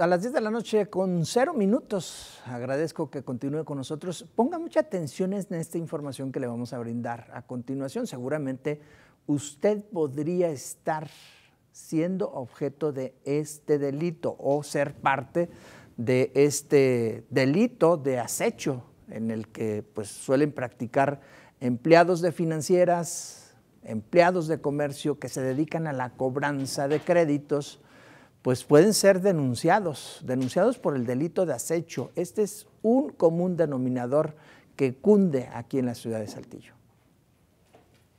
a las 10 de la noche con cero minutos. Agradezco que continúe con nosotros. Ponga mucha atención en esta información que le vamos a brindar a continuación. Seguramente usted podría estar siendo objeto de este delito o ser parte de este delito de acecho en el que pues, suelen practicar empleados de financieras, empleados de comercio que se dedican a la cobranza de créditos pues pueden ser denunciados, denunciados por el delito de acecho. Este es un común denominador que cunde aquí en la ciudad de Saltillo.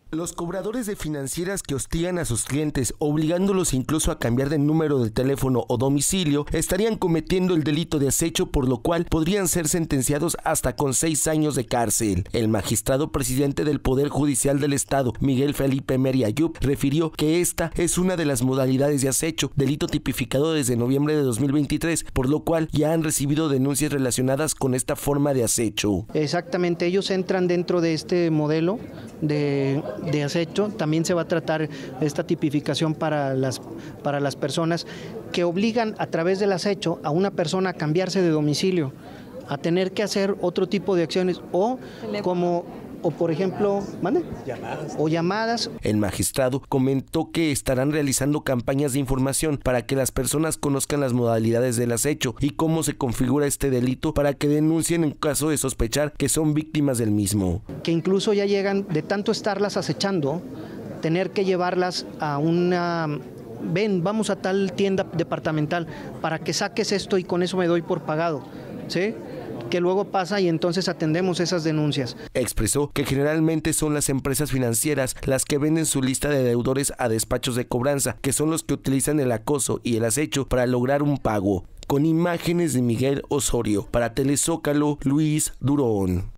Los cobradores de financieras que hostigan a sus clientes, obligándolos incluso a cambiar de número de teléfono o domicilio, estarían cometiendo el delito de acecho, por lo cual podrían ser sentenciados hasta con seis años de cárcel. El magistrado presidente del Poder Judicial del Estado, Miguel Felipe Meriayup, refirió que esta es una de las modalidades de acecho, delito tipificado desde noviembre de 2023, por lo cual ya han recibido denuncias relacionadas con esta forma de acecho. Exactamente, ellos entran dentro de este modelo de de acecho, también se va a tratar esta tipificación para las, para las personas que obligan a través del acecho a una persona a cambiarse de domicilio a tener que hacer otro tipo de acciones o como o por ejemplo, ¿mande? Llamadas. O llamadas. El magistrado comentó que estarán realizando campañas de información para que las personas conozcan las modalidades del acecho y cómo se configura este delito para que denuncien en caso de sospechar que son víctimas del mismo. Que incluso ya llegan de tanto estarlas acechando, tener que llevarlas a una ven, vamos a tal tienda departamental para que saques esto y con eso me doy por pagado. ¿Sí? que luego pasa y entonces atendemos esas denuncias. Expresó que generalmente son las empresas financieras las que venden su lista de deudores a despachos de cobranza, que son los que utilizan el acoso y el acecho para lograr un pago. Con imágenes de Miguel Osorio, para Telezócalo, Luis Durón.